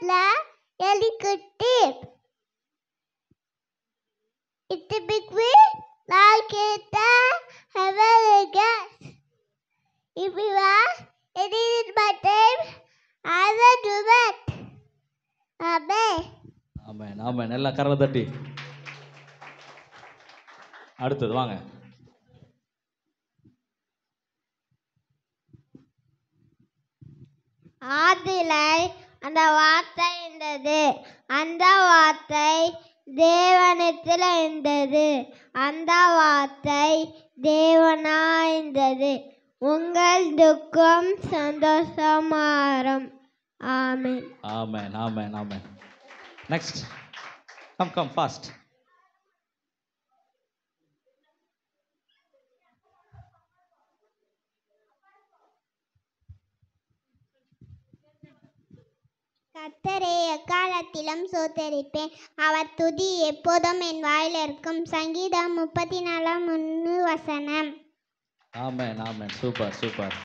பக்கத்துல எலிக்குட்டி இது பிக்வி நான் கேட்ட If you are edited by time, I will do it. Amen. Amen. Amen. எல்லாம் கரலை தட்டி அடுத்தது வாங்க ஆதிலை அந்த வார்த்தை இருந்தது அந்த வார்த்தை தேவனத்தில் இருந்தது அந்த வார்த்தை இருந்தது உங்கள் துக்கம் சந்தோஷமாறும் ஆமேன் ஆமேன் ஆமேன் ஆமேன் நெக்ஸ்ட் கம் கம் ஃபாஸ்ட் கர்த்தரை எக்காலத்திலும் சோத்தரிப்பேன் அவர் துதி எப்போதும் என் வாயில் இருக்கும் சங்கீதம் முப்பத்தி நாலாம் ஒன்று வசனம் ஆமாம் ஆமாம் சூப்பர் சூப்பர்